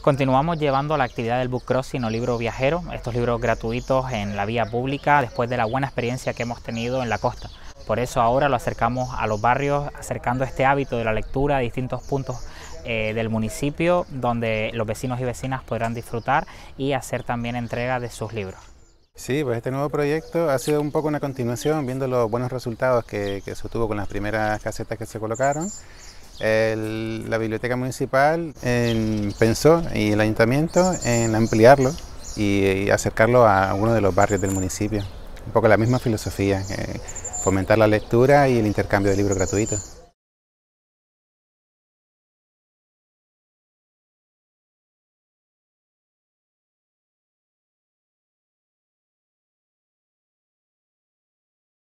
Continuamos llevando la actividad del Book Crossing o libro viajero, estos libros gratuitos en la vía pública después de la buena experiencia que hemos tenido en la costa. Por eso ahora lo acercamos a los barrios, acercando este hábito de la lectura a distintos puntos eh, del municipio donde los vecinos y vecinas podrán disfrutar y hacer también entrega de sus libros. Sí, pues este nuevo proyecto ha sido un poco una continuación, viendo los buenos resultados que, que se obtuvo con las primeras casetas que se colocaron la biblioteca municipal pensó y el ayuntamiento en ampliarlo y, acercarlo a uno de los barrios del municipio. Un poco la misma filosofía, eh, fomentar la lectura y el intercambio de libros gratuitos.